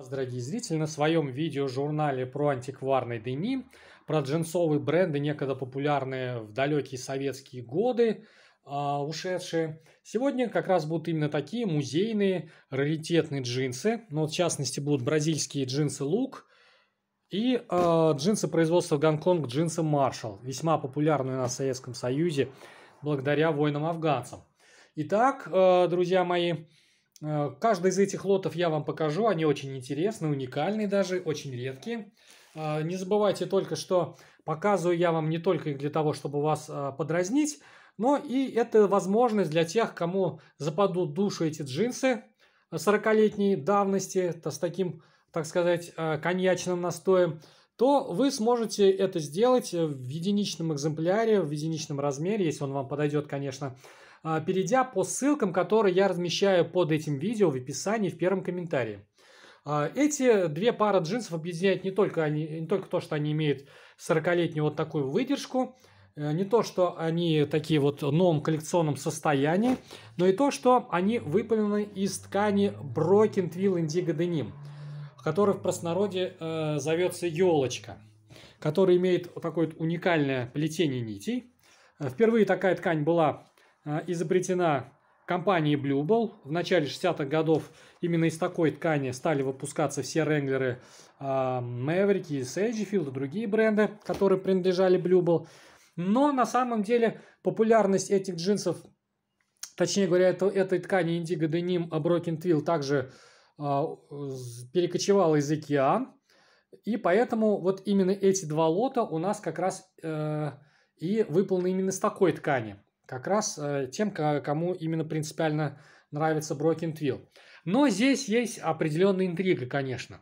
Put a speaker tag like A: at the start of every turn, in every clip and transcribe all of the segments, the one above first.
A: вас, дорогие зрители, на своем видеожурнале про антикварные деним, про джинсовые бренды, некогда популярные в далекие советские годы, э, ушедшие. Сегодня как раз будут именно такие музейные раритетные джинсы. Ну, в частности, будут бразильские джинсы «Лук», и э, джинсы производства Гонконг, джинсы Marshall, весьма популярные на Советском Союзе благодаря воинам-афганцам. Итак, э, друзья мои, Э, каждый из этих лотов я вам покажу, они очень интересны, уникальны даже, очень редкие. Э, не забывайте только, что показываю я вам не только их для того, чтобы вас э, подразнить, но и это возможность для тех, кому западут душу эти джинсы 40-летней давности с таким, так сказать, коньячным настоем, то вы сможете это сделать в единичном экземпляре, в единичном размере, если он вам подойдет, конечно, а, перейдя по ссылкам, которые я размещаю под этим видео в описании в первом комментарии. А, эти две пары джинсов объединяют не только, они, не только то, что они имеют 40-летнюю вот такую выдержку, э, не то, что они такие вот в новом коллекционном состоянии, но и то, что они выполнены из ткани Broken Twill Indigo Denim, который в простонародье э, зовется елочка, который имеет такое вот уникальное плетение нитей. Э, впервые такая ткань была а, изобретена компанией Bluebell. В начале 60-х годов именно из такой ткани стали выпускаться все ренглеры Мэврики, Сейджифилд и другие бренды, которые принадлежали Bluebell. Но на самом деле популярность этих джинсов, точнее говоря, это, этой ткани Indigo Denim Broken Twill также э, перекочевала из океан. И поэтому вот именно эти два лота у нас как раз э, и выполнены именно с такой ткани. Как раз э, тем, кому именно принципиально нравится Broken Wheel. Но здесь есть определенная интрига, конечно.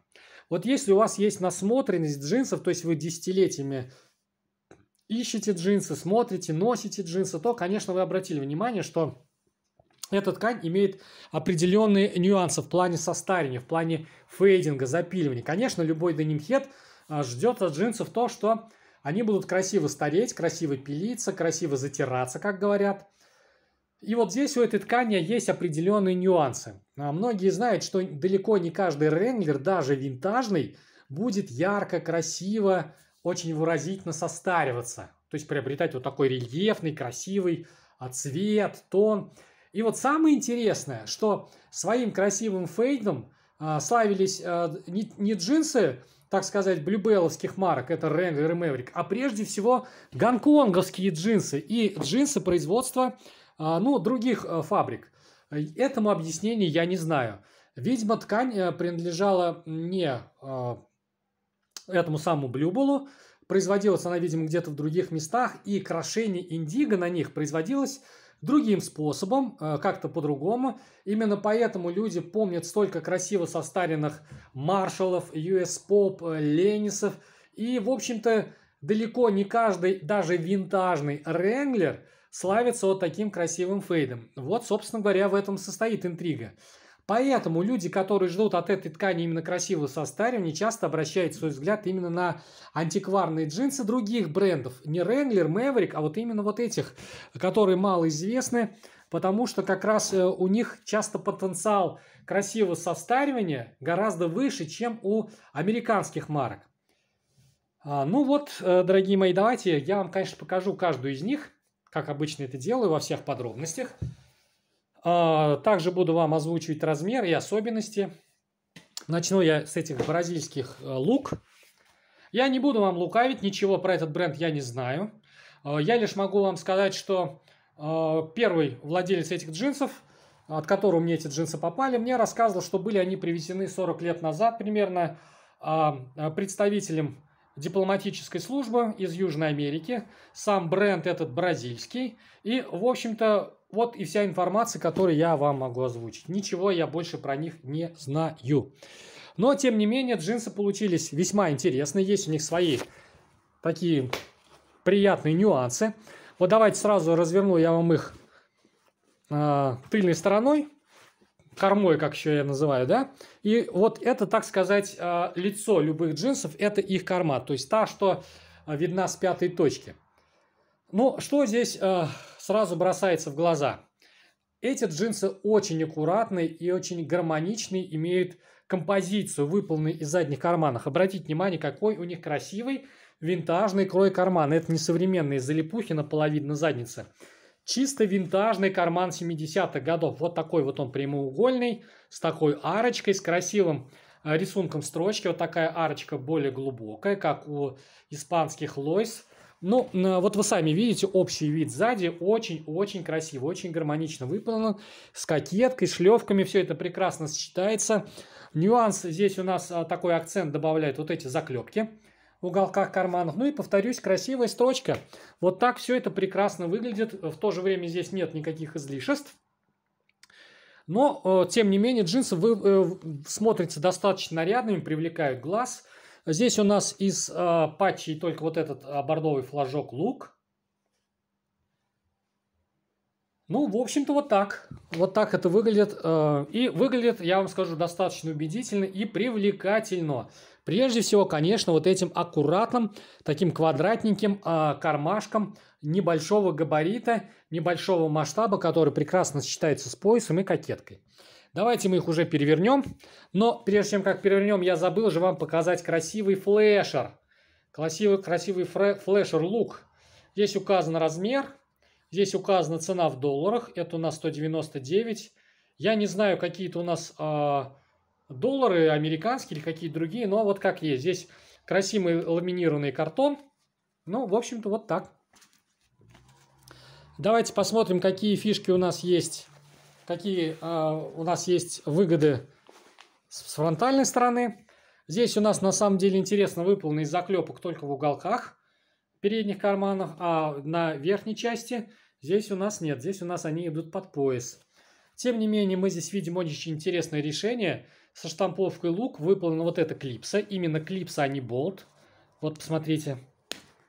A: Вот если у вас есть насмотренность джинсов, то есть вы десятилетиями ищете джинсы, смотрите, носите джинсы, то, конечно, вы обратили внимание, что эта ткань имеет определенные нюансы в плане состарения, в плане фейдинга, запиливания. Конечно, любой денимхед а, ждет от джинсов то, что они будут красиво стареть, красиво пилиться, красиво затираться, как говорят. И вот здесь у этой ткани есть определенные нюансы. А многие знают, что далеко не каждый ренглер, даже винтажный, будет ярко, красиво, очень выразительно состариваться. То есть приобретать вот такой рельефный, красивый а, цвет, тон. И вот самое интересное, что своим красивым фейдом а, славились не, не джинсы так сказать, блюбеловских марок, это Wrangler и Maverick, а прежде всего гонконговские джинсы и джинсы производства, а, ну, других э, фабрик. Этому объяснение я не знаю. Видимо, ткань э, принадлежала не а, этому самому Блюбелу, производилась она, видимо, где-то в других местах, и крошение индиго на них производилось другим способом, э, как-то по-другому. Именно поэтому люди помнят столько красиво состаренных маршалов, US-поп, э, ленисов. И, в общем-то, далеко не каждый, даже винтажный ренглер славится вот таким красивым фейдом. Вот, собственно говоря, в этом состоит интрига. Поэтому люди, которые ждут от этой ткани именно красивого состаривания, часто обращают свой взгляд именно на антикварные джинсы других брендов. Не Wrangler, Maverick, а вот именно вот этих, которые малоизвестны, потому что как раз э, у них часто потенциал красивого состаривания гораздо выше, чем у американских марок. А, ну вот, э, дорогие мои, давайте я вам, конечно, покажу каждую из них, как обычно это делаю во всех подробностях. А, также буду вам озвучивать размер и особенности. Начну я с этих бразильских э, лук. Я не буду вам лукавить, ничего про этот бренд я не знаю. А, я лишь могу вам сказать, что а, первый владелец этих джинсов, от которого мне эти джинсы попали, мне рассказывал, что были они привезены 40 лет назад примерно э, представителем дипломатической службы из Южной Америки. Сам бренд этот бразильский. И, в общем-то, вот и вся информация, которую я вам могу озвучить. Ничего я больше про них не знаю. Но, тем не менее, джинсы получились весьма интересные. Есть у них свои такие приятные нюансы. Вот давайте сразу разверну я вам их э, тыльной стороной. Кормой, как еще я называю, да? И вот это, так сказать, э, лицо любых джинсов, это их корма. То есть та, что а, видна с пятой точки. Ну, что здесь э, сразу бросается в глаза. Эти джинсы очень аккуратные и очень гармоничные, имеют композицию, выполненную из задних карманов. Обратите внимание, какой у них красивый винтажный крой кармана. Это не современные залипухи на наполовину задницы. Чисто винтажный карман 70-х годов. Вот такой вот он прямоугольный, с такой арочкой, с красивым э, рисунком строчки. Вот такая арочка более глубокая, как у испанских лойс. Ну, э, вот вы сами видите общий вид сзади, очень-очень красиво, очень гармонично выполнен, с кокеткой, шлевками, все это прекрасно сочетается. Нюанс здесь у нас а, такой акцент добавляет вот эти заклепки в уголках карманов. Ну и, повторюсь, красивая строчка. Вот так все это прекрасно выглядит, в то же время здесь нет никаких излишеств. Но, э, тем не менее, джинсы вы, э, смотрятся достаточно нарядными, привлекают глаз – Здесь у нас из э, патчей только вот этот э, бордовый флажок лук. Ну, в общем-то, вот так. Вот так это выглядит. Э, и выглядит, я вам скажу, достаточно убедительно и привлекательно. Прежде всего, конечно, вот этим аккуратным, таким квадратненьким а, кармашком небольшого габарита, небольшого масштаба, который прекрасно сочетается с поясом и кокеткой. Давайте мы их уже перевернем. Но прежде чем как перевернем, я забыл же вам показать красивый флешер. Красивый, красивый флешер лук. Здесь указан размер. Здесь указана цена в долларах. Это у нас 199. Я не знаю, какие-то у нас э, доллары американские или какие другие, но вот как есть. Здесь красивый ламинированный картон. Ну, в общем-то, вот так. Давайте посмотрим, какие фишки у нас есть какие э, у нас есть выгоды с фронтальной стороны. Здесь у нас на самом деле интересно выполнено из заклепок только в уголках передних карманов, а на верхней части здесь у нас нет. Здесь у нас они идут под пояс. Тем не менее, мы здесь видим очень интересное решение. Со штамповкой лук выполнена вот эта клипса. Именно клипса, а не болт. Вот, посмотрите.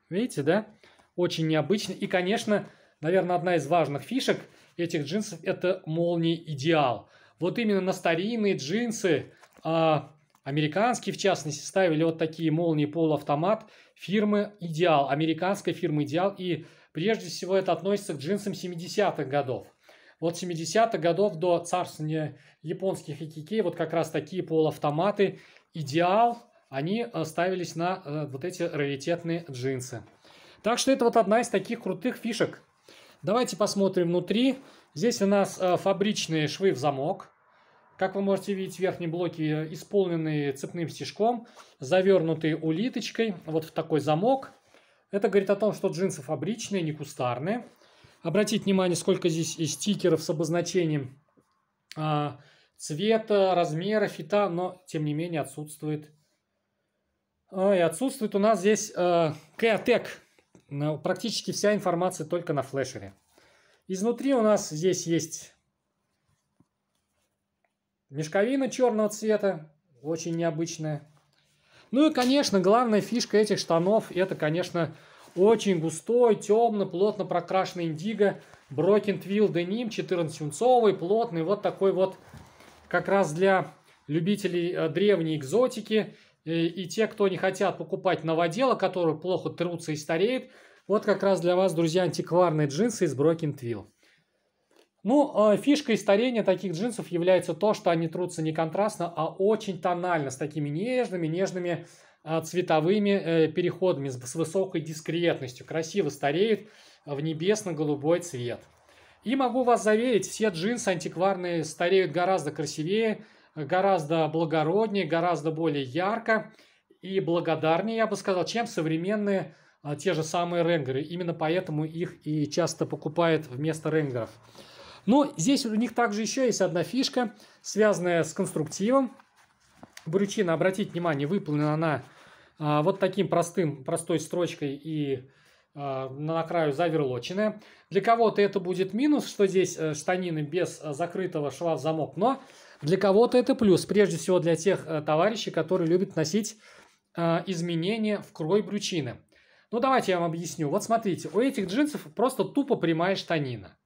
A: Видите, да? Очень необычно. И, конечно, наверное, одна из важных фишек – этих джинсов – это молнии идеал. Вот именно на старинные джинсы, а, американские в частности, ставили вот такие молнии полуавтомат фирмы «Идеал», американской фирмы «Идеал». И прежде всего это относится к джинсам 70-х годов. Вот 70-х годов до царствования японских икикей вот как раз такие полуавтоматы «Идеал», они э, ставились на э, вот эти раритетные джинсы. Так что это вот одна из таких крутых фишек – Давайте посмотрим внутри. Здесь у нас э, фабричные швы в замок. Как вы можете видеть, верхние блоки исполнены цепным стежком, завернутые улиточкой, вот в такой замок. Это говорит о том, что джинсы фабричные, не кустарные. Обратите внимание, сколько здесь стикеров с обозначением а, цвета, размера, фита, но тем не менее отсутствует. А, и отсутствует у нас здесь а, э, k практически вся информация только на флешере. Изнутри у нас здесь есть мешковина черного цвета, очень необычная. Ну и, конечно, главная фишка этих штанов, это, конечно, очень густой, темно, плотно прокрашенный индиго, Broken Twill деним 14 унцовый, плотный, вот такой вот, как раз для любителей э, древней экзотики э, и те, кто не хотят покупать новодела, которые плохо трутся и стареют. Вот как раз для вас, друзья, антикварные джинсы из Broken Twill. Ну, а фишкой старения таких джинсов является то, что они трутся не контрастно, а очень тонально, с такими нежными, нежными э, цветовыми переходами, с высокой дискретностью. Красиво стареет в небесно-голубой цвет. И могу вас заверить, все джинсы антикварные стареют гораздо красивее, гораздо благороднее, гораздо более ярко и благодарнее, я бы сказал, чем современные а, те же самые ренгеры. Именно поэтому их и часто покупают вместо ренгеров. Но ну, здесь у них также еще есть одна фишка, связанная с конструктивом. Брючина, обратите внимание, выполнена она а, вот таким простым, простой строчкой и а, на краю заверлоченная. Для кого-то это будет минус, что здесь э, штанины без э, закрытого шва в замок, но для кого-то это плюс, прежде всего для тех э, товарищей, которые любят носить э, изменения в крой брючины. Ну, давайте я вам объясню. Вот смотрите, у этих джинсов просто тупо прямая штанина.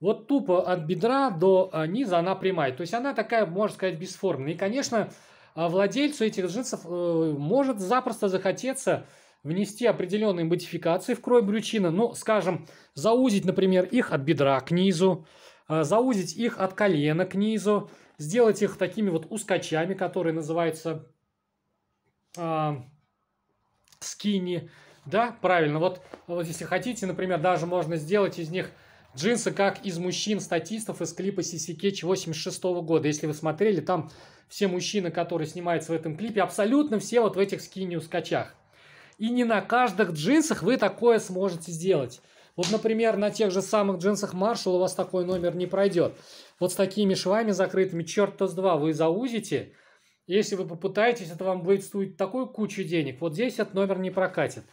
A: Вот тупо от бедра до э, низа она прямая. То есть она такая, можно сказать, бесформенная. И, конечно, э, владельцу этих джинсов э, может запросто захотеться внести определенные модификации в крой брючины. Ну, скажем, заузить, например, их от бедра к низу, э, заузить их от колена к низу, сделать их такими вот ускачами, которые называются э, скини, да, правильно. Вот, вот если хотите, например, даже можно сделать из них джинсы, как из мужчин-статистов из клипа Сиси Кетч 86 -го года. Если вы смотрели, там все мужчины, которые снимаются в этом клипе, абсолютно все вот в этих скини-ускачах. И не на каждых джинсах вы такое сможете сделать. Вот, например, на тех же самых джинсах Маршал у вас такой номер не пройдет. Вот с такими швами закрытыми, черт-то с два, вы заузите. Если вы попытаетесь, это вам будет стоить такую кучу денег. Вот здесь этот номер не прокатит.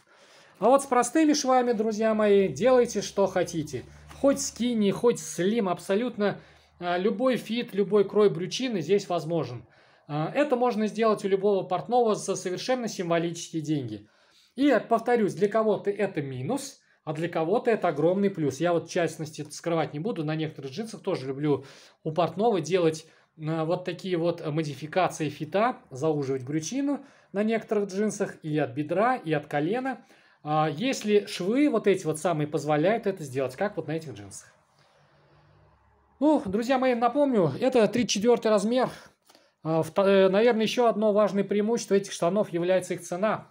A: А вот с простыми швами, друзья мои, делайте что хотите. Хоть скини, хоть слим, абсолютно а, любой фит, любой крой брючины здесь возможен. А, это можно сделать у любого портного за совершенно символические деньги. И повторюсь, для кого-то это минус – а для кого-то это огромный плюс. Я вот в частности скрывать не буду, на некоторых джинсах тоже люблю у портного делать э, вот такие вот модификации фита, зауживать брючину на некоторых джинсах и от бедра, и от колена. А если швы вот эти вот самые позволяют это сделать, как вот на этих джинсах. Ну, друзья мои, напомню, это 34 размер. А э, наверное, еще одно важное преимущество этих штанов является их цена.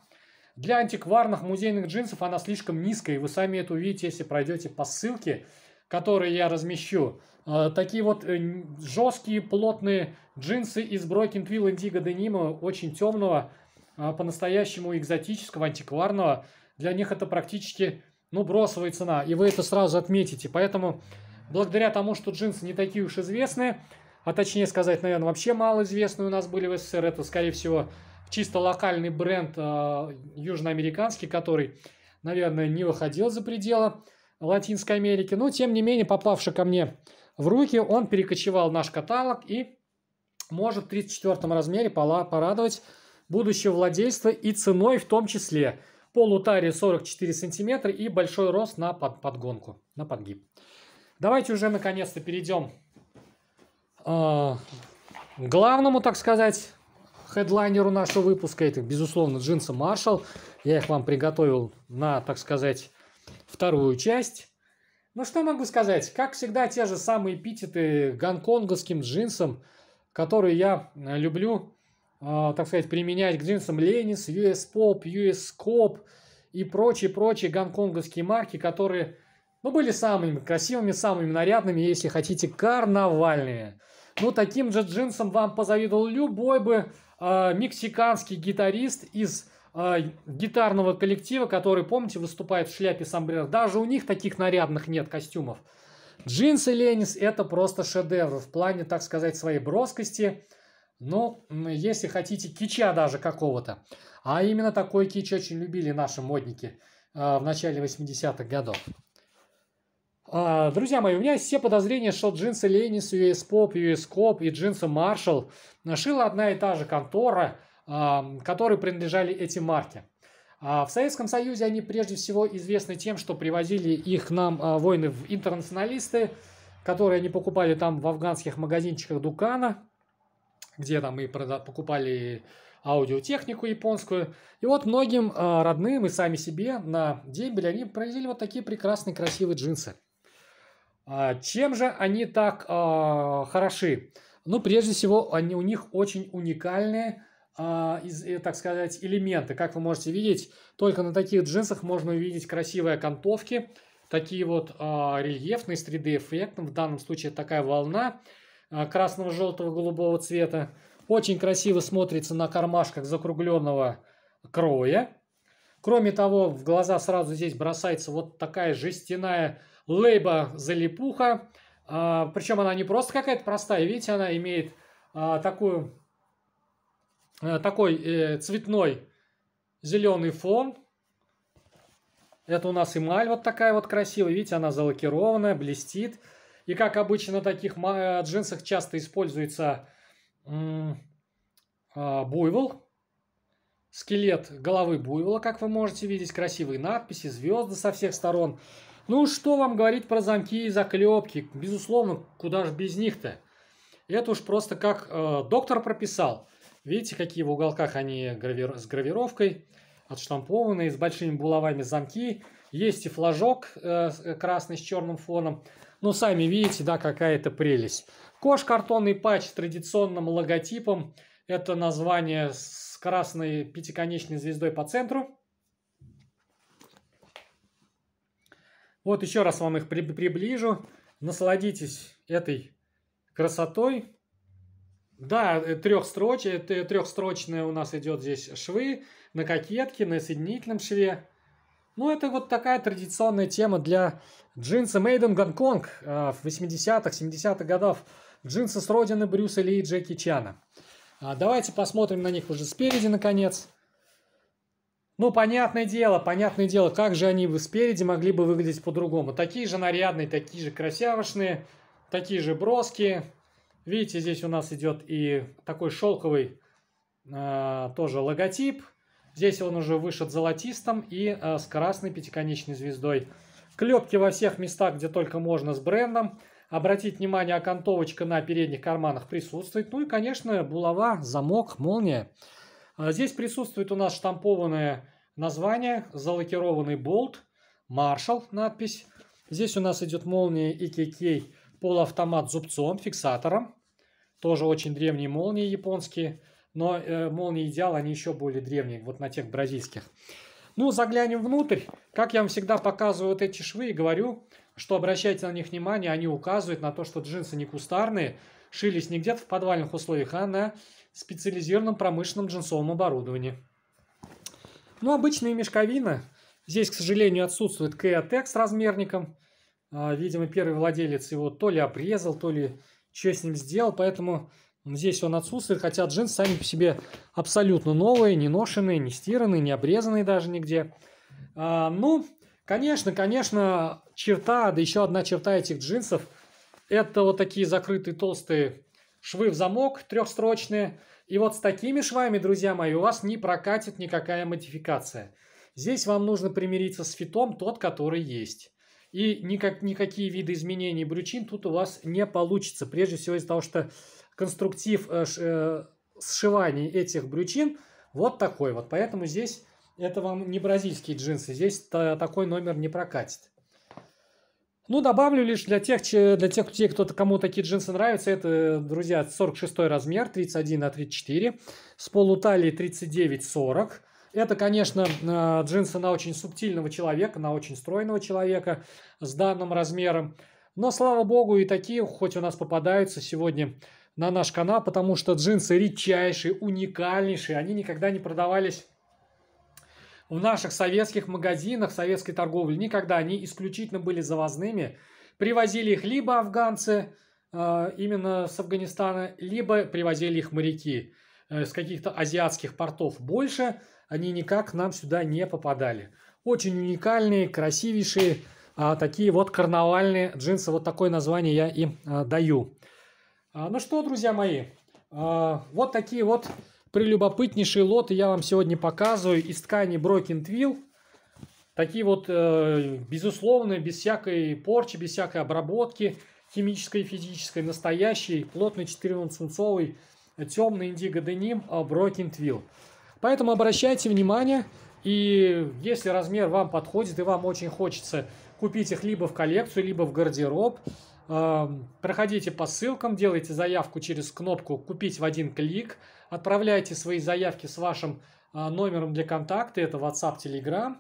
A: Для антикварных музейных джинсов она слишком низкая, и вы сами это увидите, если пройдете по ссылке, которую я размещу. Э, такие вот э, жесткие, плотные джинсы из Broken Twill Indigo Denim, э, очень темного, по-настоящему экзотического, антикварного. Для них это практически ну, бросовая цена, и вы это сразу отметите. Поэтому благодаря тому, что джинсы не такие уж известные, а точнее сказать, наверное, вообще малоизвестные у нас были в СССР, это, скорее всего, чисто локальный бренд э, южноамериканский, который, наверное, не выходил за пределы Латинской Америки. Но, тем не менее, попавший ко мне в руки, он перекочевал наш каталог и может в 34 размере порадовать будущее владельство и ценой в том числе. Пол у 44 сантиметра и большой рост на под, подгонку, на подгиб. Давайте уже наконец-то перейдем э, к главному, так сказать, хедлайнеру нашего выпуска. Это, безусловно, джинсы Marshall. Я их вам приготовил на, так сказать, вторую часть. Ну, что могу сказать? Как всегда, те же самые эпитеты гонконговским джинсам, которые я э, люблю, э, так сказать, применять к джинсам Ленис, US Pop, US Cop и прочие-прочие гонконговские марки, которые, ну, были самыми красивыми, самыми нарядными, если хотите, карнавальные. Ну, таким же джинсом вам позавидовал любой бы э, мексиканский гитарист из э, гитарного коллектива, который, помните, выступает в шляпе сомбреро. Даже у них таких нарядных нет костюмов. Джинсы Ленис – это просто шедевр в плане, так сказать, своей броскости. Ну, если хотите, кича даже какого-то. А именно такой кич очень любили наши модники э, в начале 80-х годов. А, друзья мои, у меня есть все подозрения, что джинсы Ленис, US Pop, US Cop и джинсы Marshall шила одна и та же контора, а, которой принадлежали эти марки. А, в Советском Союзе они прежде всего известны тем, что привозили их нам воины-интернационалисты, которые они покупали там в афганских магазинчиках Дукана, где там и покупали аудиотехнику японскую. И вот многим родным и сами себе на дембель они произвели вот такие прекрасные красивые джинсы. А, чем же они так э, хороши? Ну, прежде всего, они, у них очень уникальные, а, э, из, так сказать, элементы. Как вы можете видеть, только на таких джинсах можно увидеть красивые окантовки, такие вот э, рельефные 3 d эффекты. В данном случае такая волна э, красного, желтого, голубого цвета. Очень красиво смотрится на кармашках закругленного кроя. Кроме того, в глаза сразу здесь бросается вот такая жестяная лейба залипуха. А, причем она не просто какая-то простая, видите, она имеет а, такую, а, такой э, цветной зеленый фон. Это у нас эмаль вот такая вот красивая, видите, она залакированная, блестит. И как обычно на таких э, джинсах часто используется а, буйвол, скелет головы буйвола, как вы можете видеть, красивые надписи, звезды со всех сторон. Ну, что вам говорить про замки и заклепки? Безусловно, куда же без них-то? Это уж просто как э, доктор прописал. Видите, какие в уголках они гравир... с гравировкой, отштампованные, с большими булавами замки. Есть и флажок э, э красный с черным фоном. Ну, сами видите, да, какая это прелесть. Кош-картонный патч с традиционным логотипом. Это название с красной пятиконечной звездой по центру. Вот еще раз вам их при приближу. Насладитесь этой красотой. Да, э, трехстроч... Э, трехстрочные у нас идет здесь швы на кокетке, на соединительном шве. Ну, это вот такая традиционная тема для джинса Made in Гонконг э, в 80-х, 70-х годах. Джинсы с родины Брюса Ли и Джеки Чана. А, давайте посмотрим на них уже спереди, наконец. Ну, понятное дело, понятное дело, как же они бы спереди могли бы выглядеть по-другому. Такие же нарядные, такие же красявочные, такие же броски. Видите, здесь у нас идет и такой шелковый э, тоже логотип. Здесь он уже вышит золотистым и э, с красной пятиконечной звездой. Клепки во всех местах, где только можно, с брендом. Обратить внимание, окантовочка на передних карманах присутствует. Ну и, конечно, булава, замок, молния. А, здесь присутствует у нас штампованное название, залакированный болт, маршал надпись. Здесь у нас идет молния ИКК, полуавтомат зубцом, фиксатором. Тоже очень древние молнии японские, но э, молнии идеал, они еще более древние, вот на тех бразильских. Ну, заглянем внутрь. Как я вам всегда показываю вот эти швы и говорю, что обращайте на них внимание, они указывают на то, что джинсы не кустарные, шились не где-то в подвальных условиях, а на специализированном промышленном джинсовом оборудовании. Ну, обычные мешковина. Здесь, к сожалению, отсутствует КАТЭК с размерником. А, видимо, первый владелец его то ли обрезал, то ли что с ним сделал, поэтому здесь он отсутствует, хотя джинсы сами по себе абсолютно новые, не ношенные, не стиранные, не обрезанные даже нигде. А, ну, конечно, конечно, черта, да еще одна черта этих джинсов, это вот такие закрытые толстые швы в замок трехстрочные. И вот с такими швами, друзья мои, у вас не прокатит никакая модификация. Здесь вам нужно примириться с фитом, тот, который есть. И никак, никакие виды изменений брючин тут у вас не получится. Прежде всего из-за того, что конструктив э, э, сшивания этих брючин вот такой вот. Поэтому здесь это вам не бразильские джинсы. Здесь такой номер не прокатит. Ну, добавлю лишь для тех, для тех людей, кто кому такие джинсы нравятся. Это, друзья, 46 размер, 31 на 34, с полуталии 39-40. Это, конечно, э, джинсы на очень субтильного человека, на очень стройного человека с данным размером. Но, слава богу, и такие хоть у нас попадаются сегодня на наш канал, потому что джинсы редчайшие, уникальнейшие. Они никогда не продавались у наших советских магазинах, советской торговли никогда. Они исключительно были завозными. Привозили их либо афганцы, э, именно с Афганистана, либо привозили их моряки э, с каких-то азиатских портов больше, они никак к нам сюда не попадали. Очень уникальные, красивейшие, а, такие вот карнавальные джинсы, вот такое название я им а, даю. А, ну что, друзья мои, вот такие вот прелюбопытнейшие лоты я вам сегодня показываю из ткани Broken Twill. Такие вот, э, безусловно, без всякой порчи, без всякой обработки, химической и физической, настоящий, плотный 14-унцовый, темный индиго-деним э, Broken Twill. Поэтому обращайте внимание, и если размер вам подходит и вам очень хочется купить их либо в коллекцию, либо в гардероб, э, проходите по ссылкам, делайте заявку через кнопку «Купить в один клик», Отправляйте свои заявки с вашим а, номером для контакта, это WhatsApp, Telegram,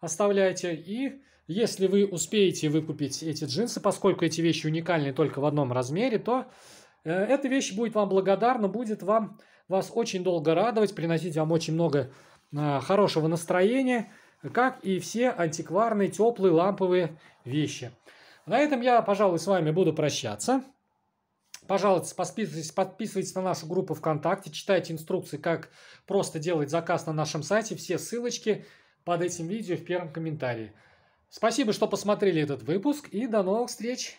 A: оставляйте. И если вы успеете выкупить эти джинсы, поскольку эти вещи уникальны только в одном размере, то э, эта вещь будет вам благодарна, будет вам, вас очень долго радовать, приносить вам очень много а, хорошего настроения, как и все антикварные, теплые, ламповые вещи. На этом я, пожалуй, с вами буду прощаться. Пожалуйста, подписывайтесь, подписывайтесь на нашу группу ВКонтакте, читайте инструкции, как просто делать заказ на нашем сайте. Все ссылочки под этим видео в первом комментарии. Спасибо, что посмотрели этот выпуск и до новых встреч!